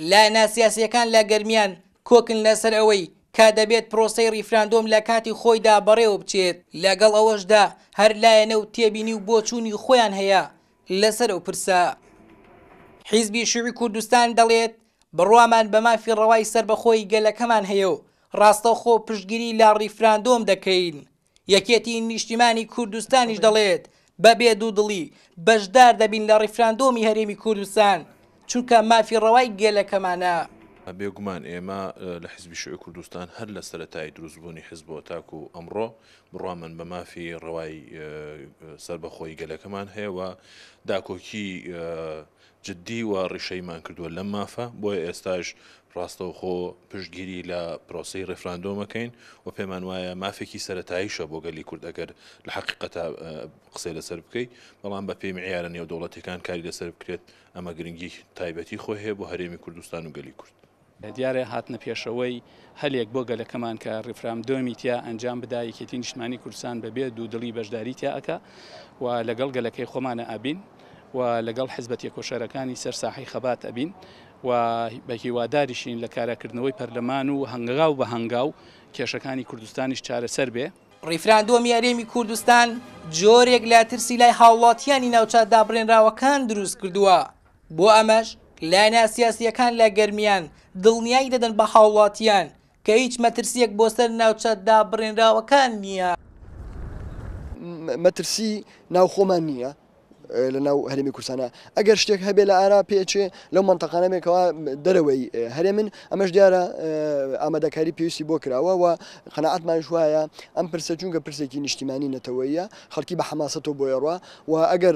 لای ناسیاسیەکان لا گەرمیان کۆکن لەسەر ئەوەی کا دەبێت پرۆسی ریفراندۆم لە کاتی خۆیدا بەڕێوە بچێت لەگەڵ ئەوەشدا هەر لایەنە و تێبینی و بۆچوونی خۆیان هەیە لەسەر ئەو پرسە حیزبی شوی کوردستان دەڵێت بڕوامان بە مافی ڕەوای سربەخۆی گەلەکەمان هەیە و ڕاستەخۆ پشتگیری لا ریفراندۆم دەکەین یەکێتی نیشتیمانی کوردستانیش دەڵێت بەبێ دوو دڵی بەشدار دەبین لە ڕیفراندۆمی هەرێمی کوردستان چونکە مافی ڕەوای گێلەکەمانە بێگومان ئێمە لە حزبی شوێ کوردستان هەر لە سەتای دروستبوونی حزبەوە تاکو ئەمڕۆ بڕامن بە مافی ڕەوای سربەخۆی گەلەکەمان هەیە و داکۆکی جددی و ڕیشەیمان کردووە لەم مافە بۆیە ئێستاش ڕاستەوخۆ پشتگیری لە پرۆسی ڕفراندۆمەکەین و پێمان وایە مافێکی سەتاییشە بۆ گەلی کورد ئەگەر لە حقیقەتا قسەی لەسەر بکەیت بەڵام بە پێی معیارە نێو دەوڵەتەکان کاری لەسەر بکرێت ئەمە گرنگی تایبەتی خۆ هەیە بۆ هەرێمی کوردستان و گەلی کورد. دیارە هاتنە پێشەوەی هەلێک بۆ گەلەکەمان کە ڕیفرام دۆمی تیا ئەنجام بدایەکێتی نیشتمانی کورسان بەبێ دوو دڵی بەشداری تیاکە و لەگەڵ گەلەکەی خۆمانە ئابین و لەگەڵ حزبەت یەکۆشارەکانی سەر ساحی خەبات ئەبین و بە هیواداریشین لە کاراکردنەوەی پەرلەمان و هەنگاو بە هەنگاو کێشەکانی کوردستانیش چارەسەر بێ ڕیفراندۆمی یاریێمی کوردستان جۆرێک لە ترسی لای هاوڵاتیانی ناوچات دابڕێنراوەکان دروست کردووە بۆ ئەمەش لایەنە سیاسیەکان لە گەرمیان دڵنیایی دەدەن بە هاوڵاتیان کە هیچ مەترسیەک بۆ سەر ناوچەتدا بڕێنراوەکان نییە مەترسی ناوخۆمان نییە لەناو هەرمی کورسانە ئەگەر شتێک هەبێ لە ئارا پێچێ لەو منتەقانەمێکەوە دەرەوەی هەرێ من ئەمەش دیارە ئامادەکاری پێویستی بۆ کراوە و قەنەعاتمان شوایە ئەم پرسە چونکە پرسێکی نیشتیمانی نەتەوەیە خەڵکی بە حماستەوە بۆ ێڕوە و ئەگەر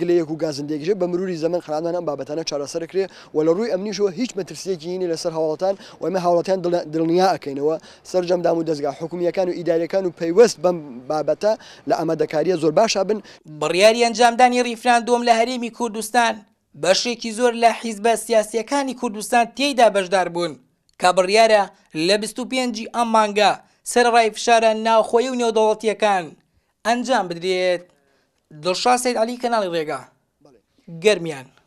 گلەیەک و گازندێکژێ بە مروری زەمن خرامان ئەم بابەتانە چارەسەرکرێ و لە ڕووی ئەمنیشەوە هیچ مەترسێکی هینی لەسەر هاوڵاتان و ئەمە هاوڵاتیان دڵنیا ئەەکەینەوە سەررجەمدام و دەستگا حکومیەکان و ئیدارەکان و پەیوەست بەم بابەتە لە ئەمەدەکاریە زۆر باشە بن بڕیاری ئەنجامدانی کوردستانی ریفراندۆم لە هەرێمی کوردستان بەشێکی زۆر لە حیزبە سیاسیەکانی کوردستان تێیدا بەشدار بوون کە بڕیارە لە 25 ئەم مانگە سەرڕای فشارە ناوخۆی و نێودەوڵەتیەکان ئەنجام بدرێت دڵشا سید علی کەناڵی ڕێگا گەرمیان